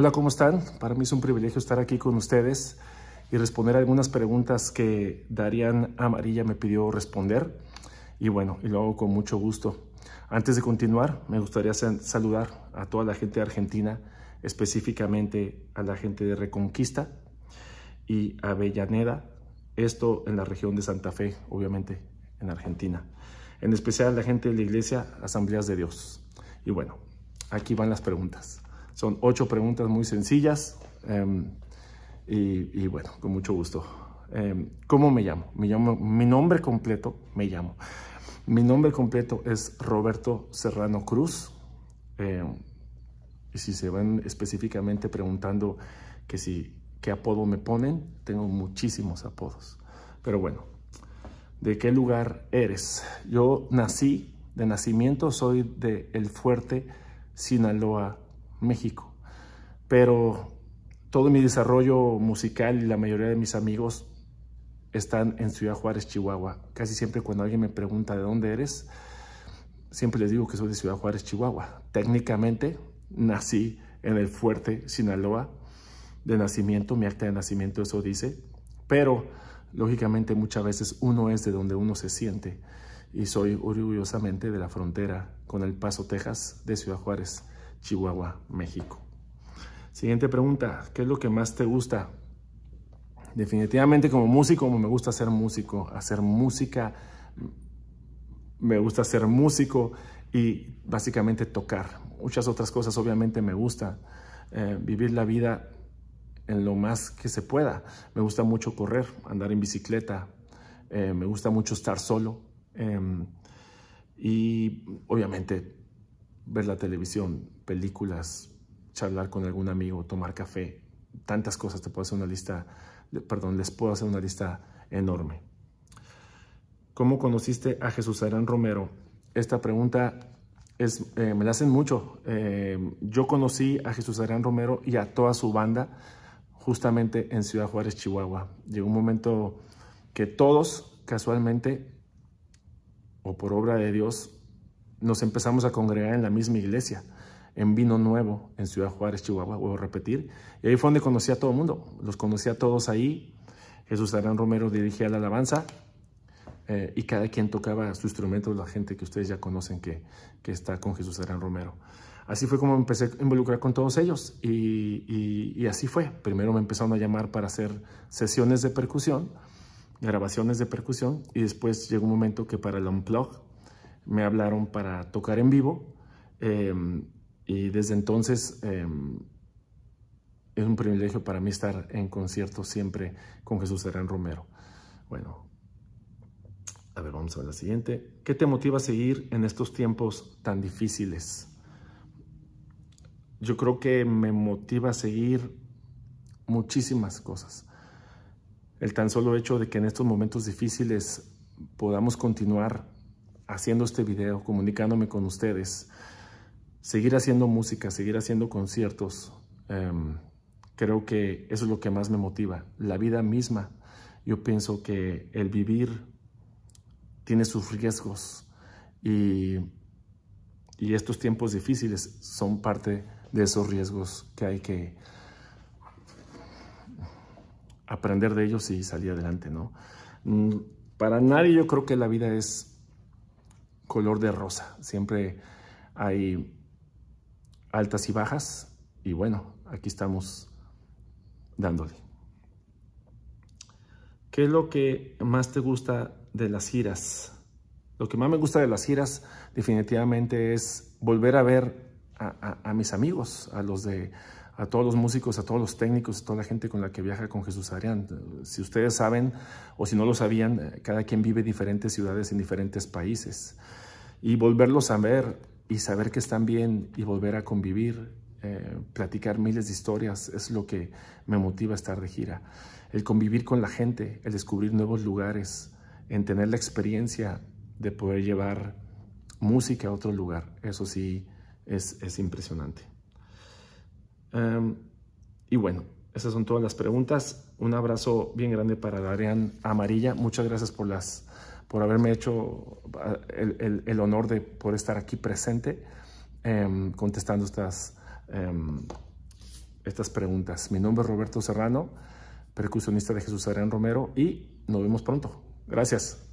Hola, ¿cómo están? Para mí es un privilegio estar aquí con ustedes y responder algunas preguntas que Darían Amarilla me pidió responder. Y bueno, y lo hago con mucho gusto. Antes de continuar, me gustaría saludar a toda la gente de Argentina, específicamente a la gente de Reconquista y Avellaneda, esto en la región de Santa Fe, obviamente, en Argentina. En especial a la gente de la Iglesia Asambleas de Dios. Y bueno, aquí van las preguntas. Son ocho preguntas muy sencillas. Em, y, bueno, con mucho gusto. Em, ¿Cómo me llamo? me llamo? Mi nombre completo, me llamo. Mi nombre completo es Roberto Serrano Cruz. Em, y si se van específicamente preguntando que si, qué apodo me ponen, tengo muchísimos apodos. Pero bueno, ¿de qué lugar eres? Yo nací, de nacimiento soy de El Fuerte, Sinaloa, México. Pero todo mi desarrollo musical y la mayoría de mis amigos están en Ciudad Juárez, Chihuahua. Casi siempre cuando alguien me pregunta de dónde eres, siempre les digo que soy de Ciudad Juárez, Chihuahua. Técnicamente nací en el fuerte Sinaloa de nacimiento, mi acta de nacimiento eso dice, pero lógicamente muchas veces uno es de donde uno se siente y soy orgullosamente de la frontera con El Paso, Texas, de Ciudad Juárez. Chihuahua, México. Siguiente pregunta, ¿qué es lo que más te gusta? Definitivamente como músico, me gusta ser músico, hacer música, me gusta ser músico y básicamente tocar. Muchas otras cosas obviamente me gusta. Eh, vivir la vida en lo más que se pueda. Me gusta mucho correr, andar en bicicleta, eh, me gusta mucho estar solo em, y obviamente ver la televisión, películas, charlar con algún amigo, tomar café, tantas cosas, te puedo hacer una lista, perdón, les puedo hacer una lista enorme. ¿Cómo conociste a Jesús Arán Romero? Esta pregunta es, eh, me la hacen mucho. Eh, yo conocí a Jesús Arán Romero y a toda su banda justamente en Ciudad Juárez, Chihuahua. Llegó un momento que todos, casualmente, o por obra de Dios, nos empezamos a congregar en la misma iglesia, en Vino Nuevo, en Ciudad Juárez, Chihuahua, vuelvo a repetir. Y ahí fue donde conocí a todo el mundo, los conocí a todos ahí. Jesús Arán Romero dirigía la alabanza eh, y cada quien tocaba su instrumento, la gente que ustedes ya conocen que, está con Jesús Arán Romero. Así fue como empecé a involucrar con todos ellos y, y así fue. Primero me empezaron a llamar para hacer sesiones de percusión, grabaciones de percusión y después llegó un momento que para el unplug me hablaron para tocar en vivo em, y desde entonces em, es un privilegio para mí estar en concierto siempre con Jesús Serán Romero. Bueno, a ver, vamos a ver la siguiente. ¿Qué te motiva a seguir en estos tiempos tan difíciles? Yo creo que me motiva a seguir muchísimas cosas. El tan solo hecho de que en estos momentos difíciles podamos continuar haciendo este video, comunicándome con ustedes, seguir haciendo música, seguir haciendo conciertos. Em, creo que eso es lo que más me motiva, la vida misma. Yo pienso que el vivir tiene sus riesgos y, y estos tiempos difíciles son parte de esos riesgos que hay que aprender de ellos y salir adelante, ¿no? Mm, para nadie yo creo que la vida es color de rosa. Siempre hay altas y bajas y bueno, aquí estamos dándole. ¿Qué es lo que más te gusta de las giras? Lo que más me gusta de las giras definitivamente es volver a ver a, mis amigos, a los de a todos los músicos, a todos los técnicos, a toda la gente con la que viaja con Jesús Adrián. Si ustedes saben o si no lo sabían, eh, cada quien vive en diferentes ciudades, en diferentes países y volverlos a ver y saber que están bien y volver a convivir, eh, platicar miles de historias es lo que me motiva a estar de gira. El convivir con la gente, el descubrir nuevos lugares, en tener la experiencia de poder llevar música a otro lugar, eso sí es, impresionante. Em, y bueno, esas son todas las preguntas. Un abrazo bien grande para Darian Amarilla. Muchas gracias por las por haberme hecho ah, el, honor de poder estar aquí presente em, contestando estas, em, estas preguntas. Mi nombre es Roberto Serrano, percusionista de Jesús Adrián Romero y nos vemos pronto. Gracias.